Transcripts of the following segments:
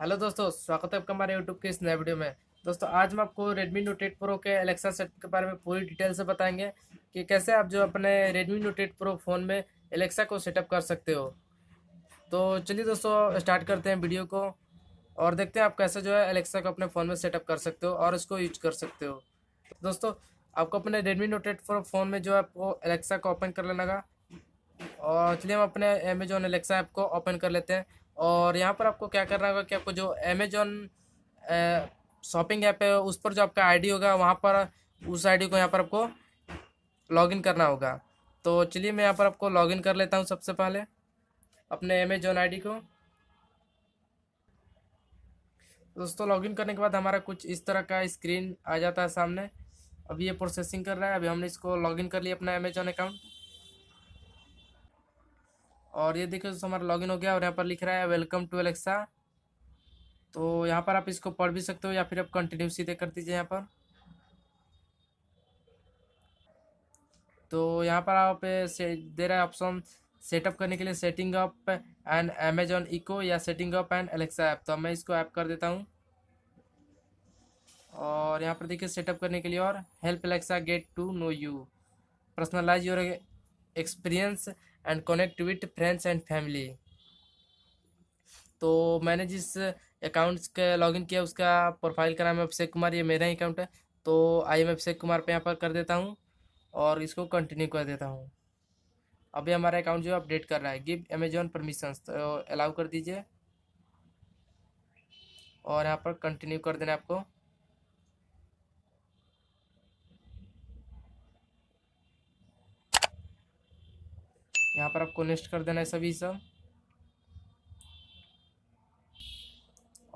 Hello दोस्तों स्वागत है आपका हमारे यूट्यूब के इस नए वीडियो में दोस्तों आज हम आपको रेडमी नोट एट प्रो के एलेक्सा सेट के बारे में पूरी डिटेल से बताएंगे कि कैसे आप जो अपने Redmi note eight pro phone में एलेक्सा को सेटअप कर सकते हो तो चलिए दोस्तों स्टार्ट करते हैं वीडियो को और देखते हैं आप कैसे जो है एलेक्सा को अपने फ़ोन में सेटअप कर सकते हो और इसको यूज कर सकते हो दोस्तों आपको अपने Redmi note eight pro phone में जो है आपको एलेक्सा को ओपन कर लेना होगा और चलिए हम अपने अमेजोन एलेक्सा ऐप को ओपन कर लेते हैं और यहाँ पर आपको क्या करना होगा कि आपको जो अमेजोन शॉपिंग ऐप है उस पर जो आपका आईडी होगा वहाँ पर उस आईडी को यहाँ पर आपको लॉगिन करना होगा तो चलिए मैं यहाँ पर आपको लॉगिन कर लेता हूँ सबसे पहले अपने अमेजोन आईडी को दोस्तों लॉगिन करने के बाद हमारा कुछ इस तरह का स्क्रीन आ जाता है सामने अभी ये प्रोसेसिंग कर रहा है अभी हमने इसको लॉगिन कर लिया अपना अमेजोन अकाउंट और ये दोस्तों हमारा लॉगिन हो गया और यहाँ पर लिख रहा है वेलकम टू एलेक्सा तो यहाँ पर आप इसको पढ़ भी सकते हो या फिर आप कंटिन्यू सीधे कर दीजिए यहाँ पर तो यहाँ पर आप दे रहा है ऑप्शन सेटअप करने के लिए setting up and Amazon Echo या setting up and Alexa app तो मैं इसको ऐप कर देता हूँ और यहाँ पर देखिए सेटअप करने के लिए और help Alexa get to know you personalise your experience and connect with friends and family तो मैंने जिस अकाउंट का लॉगिन किया उसका प्रोफाइल का नाम अभिषेक कुमार ये मेरा ही अकाउंट है तो आई एम अभिषेक कुमार पे यहाँ पर कर देता हूँ और इसको कंटिन्यू कर देता हूँ अभी हमारा अकाउंट जो है अपडेट कर रहा है गिव अमेजोन परमिशन तो अलाउ कर दीजिए और यहाँ पर कंटिन्यू कर देना आपको यहाँ पर आपको नेक्स्ट कर देना है सभी सब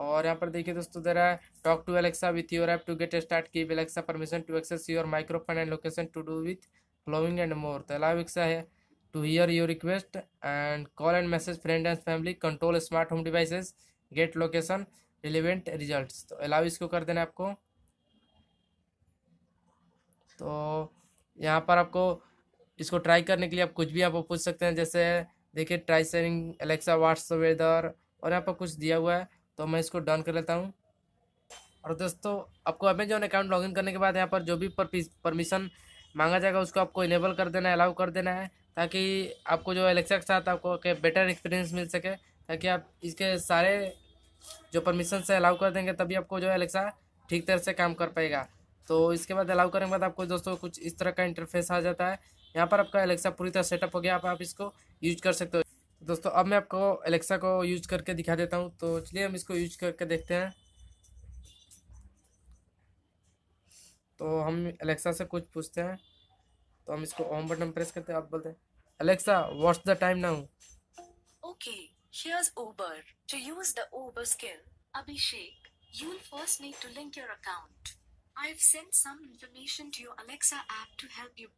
और यहाँ पर देखिए दोस्तों दे रहा है talk to Alexa with your app to get start की Alexa permission to access your microphone and location to do with flowing and more तो अलाव एक्सा है to hear your request and call and message friend and family control smart home devices get location relevant result तो allow इसको कर देना आपको तो यहाँ पर आपको इसको ट्राई करने के लिए आप कुछ भी यहाँ पर पूछ सकते हैं जैसे देखिए try saying Alexa what's weather और यहाँ पर कुछ दिया हुआ है तो मैं इसको डन कर लेता हूँ और दोस्तों आपको अमेजोन अकाउंट लॉगिन करने के बाद यहाँ पर जो भी परमिशन मांगा जाएगा उसको आपको इनेबल कर देना है अलाउ कर देना है ताकि आपको जो एलेक्सा के साथ आपको बेटर एक्सपीरियंस मिल सके ताकि आप इसके सारे जो परमिशन से अलाउ कर देंगे तभी आपको जो है एलेक्सा ठीक तरह से काम कर पाएगा तो इसके बाद अलाउ करने के बाद आपको दोस्तों कुछ इस तरह का इंटरफेस आ जाता है यहाँ पर आपका एलेक्सा पूरी तरह सेटअप हो गया आप, आप इसको यूज कर सकते हो तो दोस्तों अब मैं आपको एलेक्सा को यूज करके दिखा देता हूँ तो चलिए हम इसको यूज करके देखते हैं तो हम एलेक्सा से कुछ पूछते हैं तो हम इसको ऑन बटन प्रेस करते हैं आप बोलते हैं Alexa what's the time now okay here's Uber to use the Uber skill Abhishek You'll first need to link your account. I've sent some information to your Alexa app to help you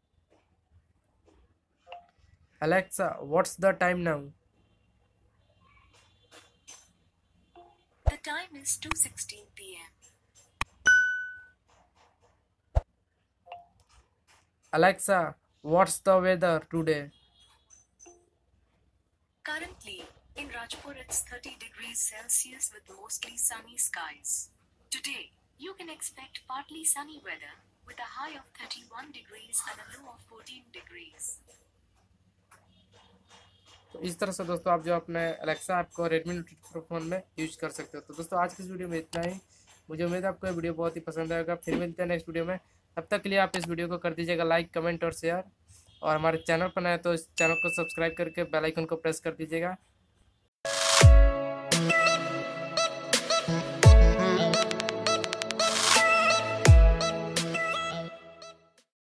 Alexa, what's the time now? The time is 2.16 p.m. Alexa, what's the weather today? Currently, in Rajpur it's 30 degrees Celsius with mostly sunny skies. Today, you can expect partly sunny weather, with a high of 31 degrees and a low of 14 degrees. तो इस तरह से दोस्तों आप जो अपने Alexa app को Redmi note phone में यूज कर सकते हो तो दोस्तों आज की इस वीडियो में इतना ही मुझे उम्मीद है आपको ये वीडियो बहुत ही पसंद आएगा फिर मिलते हैं नेक्स्ट वीडियो में तब तक के लिए आप इस वीडियो को कर दीजिएगा लाइक कमेंट और शेयर और हमारे चैनल पर नए तो इस चैनल को सब्सक्राइब करके बेल आइकन को प्रेस कर दीजिएगा